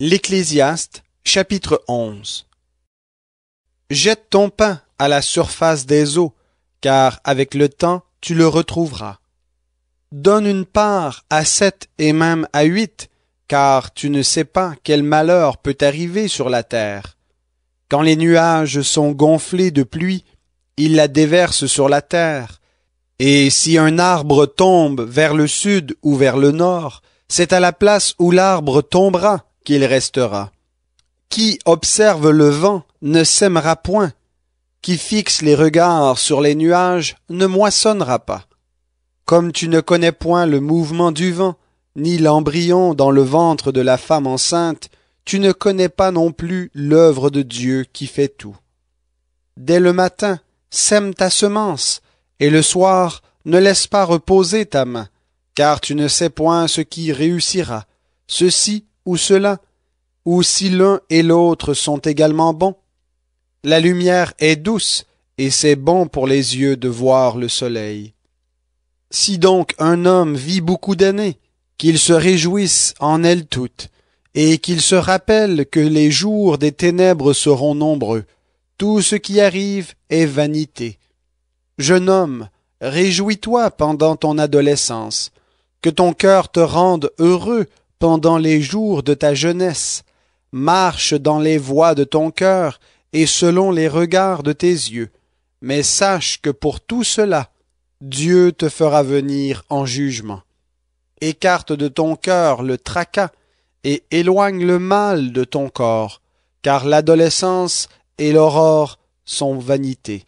L'Ecclésiaste chapitre 11 Jette ton pain à la surface des eaux, car avec le temps tu le retrouveras. Donne une part à sept et même à huit, car tu ne sais pas quel malheur peut arriver sur la terre. Quand les nuages sont gonflés de pluie, ils la déversent sur la terre. Et si un arbre tombe vers le sud ou vers le nord, c'est à la place où l'arbre tombera qu'il restera. Qui observe le vent ne sèmera point, qui fixe les regards sur les nuages ne moissonnera pas. Comme tu ne connais point le mouvement du vent, ni l'embryon dans le ventre de la femme enceinte, tu ne connais pas non plus l'œuvre de Dieu qui fait tout. Dès le matin, sème ta semence, et le soir, ne laisse pas reposer ta main, car tu ne sais point ce qui réussira, ceci ou cela, ou si l'un et l'autre sont également bons. La lumière est douce, et c'est bon pour les yeux de voir le soleil. Si donc un homme vit beaucoup d'années, qu'il se réjouisse en elles toutes, et qu'il se rappelle que les jours des ténèbres seront nombreux. Tout ce qui arrive est vanité. Jeune homme, réjouis-toi pendant ton adolescence, que ton cœur te rende heureux pendant les jours de ta jeunesse, marche dans les voies de ton cœur et selon les regards de tes yeux. Mais sache que pour tout cela, Dieu te fera venir en jugement. Écarte de ton cœur le tracas et éloigne le mal de ton corps, car l'adolescence et l'aurore sont vanités.